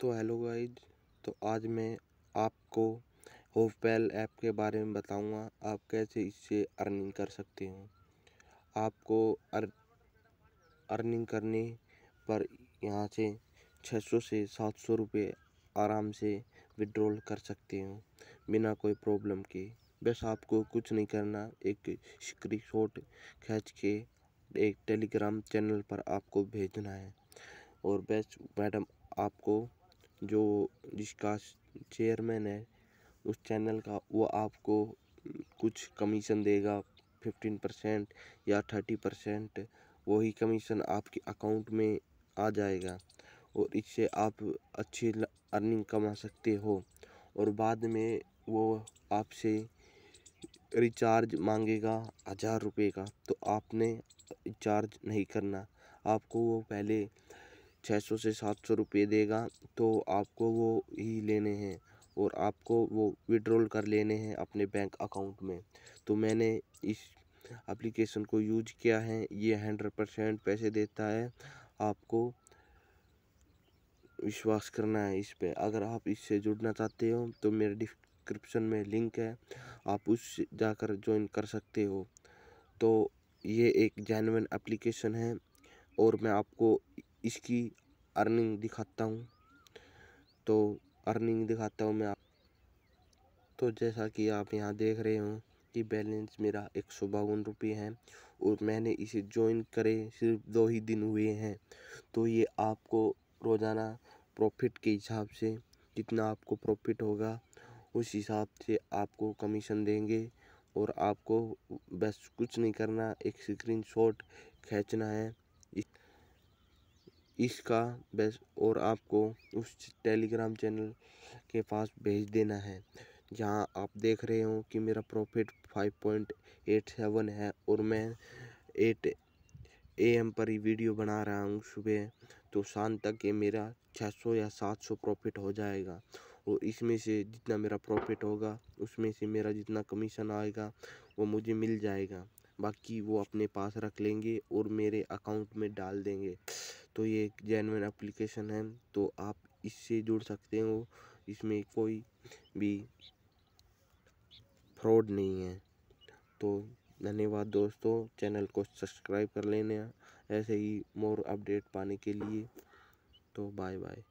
तो hello guys तो आज मैं आपको होपवेल ऐप के बारे में बताऊंगा आप कैसे इससे अर्निंग कर सकते हो आपको अर, अर्निंग करने पर यहाँ से 600 से 700 रुपये आराम से विड्रॉल कर सकते हो बिना कोई प्रॉब्लम के बस आपको कुछ नहीं करना एक स्क्रीनशॉट खींच के एक टेलीग्राम चैनल पर आपको भेजना है और बस मैडम आपको जो जिसका चेयरमैन है उस चैनल का वो आपको कुछ कमीशन देगा फिफ्टीन परसेंट या थर्टी परसेंट वही कमीशन आपके अकाउंट में आ जाएगा और इससे आप अच्छी अर्निंग कमा सकते हो और बाद में वो आपसे रिचार्ज मांगेगा हज़ार रुपये का तो आपने रिचार्ज नहीं करना आपको वो पहले छः सौ से सात सौ रुपये देगा तो आपको वो ही लेने हैं और आपको वो विड्रॉल कर लेने हैं अपने बैंक अकाउंट में तो मैंने इस एप्लीकेशन को यूज किया है ये हंड्रेड परसेंट पैसे देता है आपको विश्वास करना है इस पर अगर आप इससे जुड़ना चाहते हो तो मेरे डिस्क्रिप्शन में लिंक है आप उस जाकर ज्वाइन कर सकते हो तो ये एक जैनवन एप्लीकेशन है और मैं आपको इसकी अर्निंग दिखाता हूँ तो अर्निंग दिखाता हूँ मैं आप तो जैसा कि आप यहाँ देख रहे हो कि बैलेंस मेरा एक सौ बावन रुपये है और मैंने इसे ज्वाइन करे सिर्फ दो ही दिन हुए हैं तो ये आपको रोज़ाना प्रॉफिट के हिसाब से जितना आपको प्रॉफिट होगा उस हिसाब से आपको कमीशन देंगे और आपको बस कुछ नहीं करना एक शॉट खींचना है इसका बेस और आपको उस टेलीग्राम चैनल के पास भेज देना है जहां आप देख रहे हो कि मेरा प्रॉफिट 5.87 है और मैं 8 एम पर ही वीडियो बना रहा हूँ सुबह तो शाम तक ये मेरा 600 या 700 प्रॉफिट हो जाएगा और इसमें से जितना मेरा प्रॉफिट होगा उसमें से मेरा जितना कमीशन आएगा वो मुझे मिल जाएगा बाकी वो अपने पास रख लेंगे और मेरे अकाउंट में डाल देंगे तो ये एक जैनवन एप्लीकेशन है तो आप इससे जुड़ सकते हो इसमें कोई भी फ्रॉड नहीं है तो धन्यवाद दोस्तों चैनल को सब्सक्राइब कर लेने ऐसे ही मोर अपडेट पाने के लिए तो बाय बाय